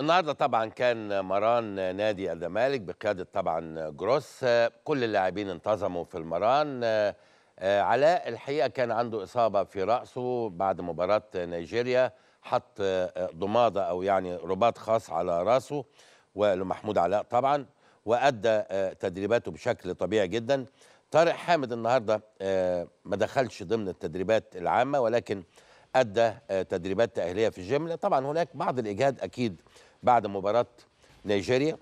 النهارده طبعا كان مران نادي الزمالك بقياده طبعا جروس كل اللاعبين انتظموا في المران علاء الحقيقه كان عنده اصابه في راسه بعد مباراه نيجيريا حط ضماده او يعني رباط خاص على راسه ولمحمود علاء طبعا وادى تدريباته بشكل طبيعي جدا طارق حامد النهارده آه، ما دخلش ضمن التدريبات العامه ولكن ادى تدريبات تاهيليه في الجيم طبعا هناك بعض الاجهاد اكيد بعد مباراه نيجيريا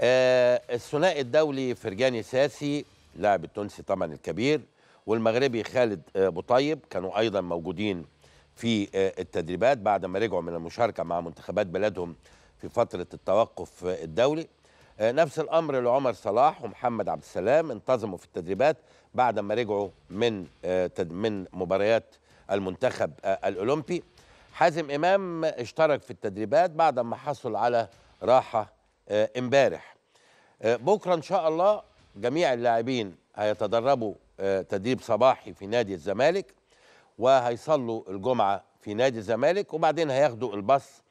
آه الثنائي الدولي فرجاني ساسي لاعب التونسي طبعا الكبير والمغربي خالد آه، بوطيب كانوا ايضا موجودين في آه، التدريبات بعد ما رجعوا من المشاركه مع منتخبات بلدهم في فتره التوقف آه، الدولي نفس الامر لعمر صلاح ومحمد عبد السلام انتظموا في التدريبات بعد ما رجعوا من من مباريات المنتخب الاولمبي حازم امام اشترك في التدريبات بعد ما حصل على راحه آه، امبارح آه، بكره ان شاء الله جميع اللاعبين هيتدربوا آه، تدريب صباحي في نادي الزمالك وهيصلوا الجمعه في نادي الزمالك وبعدين هياخدوا الباص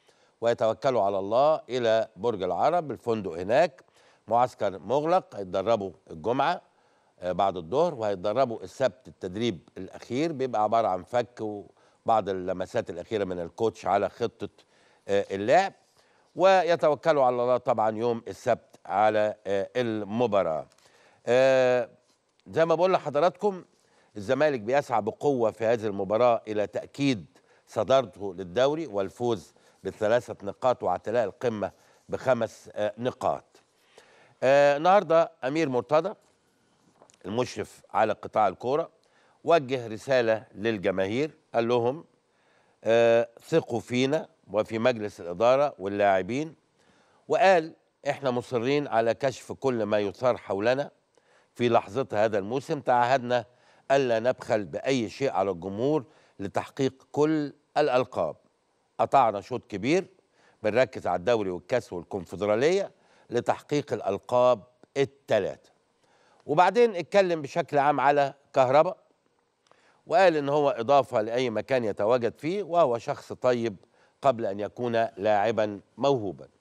ويتوكلوا على الله الى برج العرب الفندق هناك معسكر مغلق هيتدربوا الجمعه بعد الظهر وهيتدربوا السبت التدريب الاخير بيبقى عباره عن فك و بعض اللمسات الأخيرة من الكوتش على خطة آه، اللعب ويتوكلوا على الله طبعا يوم السبت على آه، المباراة آه، زي ما بقول لحضراتكم الزمالك بيسعى بقوة في هذه المباراة إلى تأكيد صدارته للدوري والفوز بثلاثة نقاط واعتلاء القمة بخمس نقاط النهاردة أمير مرتضى المشرف على قطاع الكورة وجه رسالة للجماهير قال لهم آه ثقوا فينا وفي مجلس الإدارة واللاعبين وقال إحنا مصرين على كشف كل ما يثار حولنا في لحظة هذا الموسم تعهدنا ألا نبخل بأي شيء على الجمهور لتحقيق كل الألقاب قطعنا شوط كبير بنركز على الدوري والكاس والكونفدرالية لتحقيق الألقاب الثلاثة وبعدين اتكلم بشكل عام على كهرباء وقال إن هو إضافة لأي مكان يتواجد فيه وهو شخص طيب قبل أن يكون لاعبا موهوبا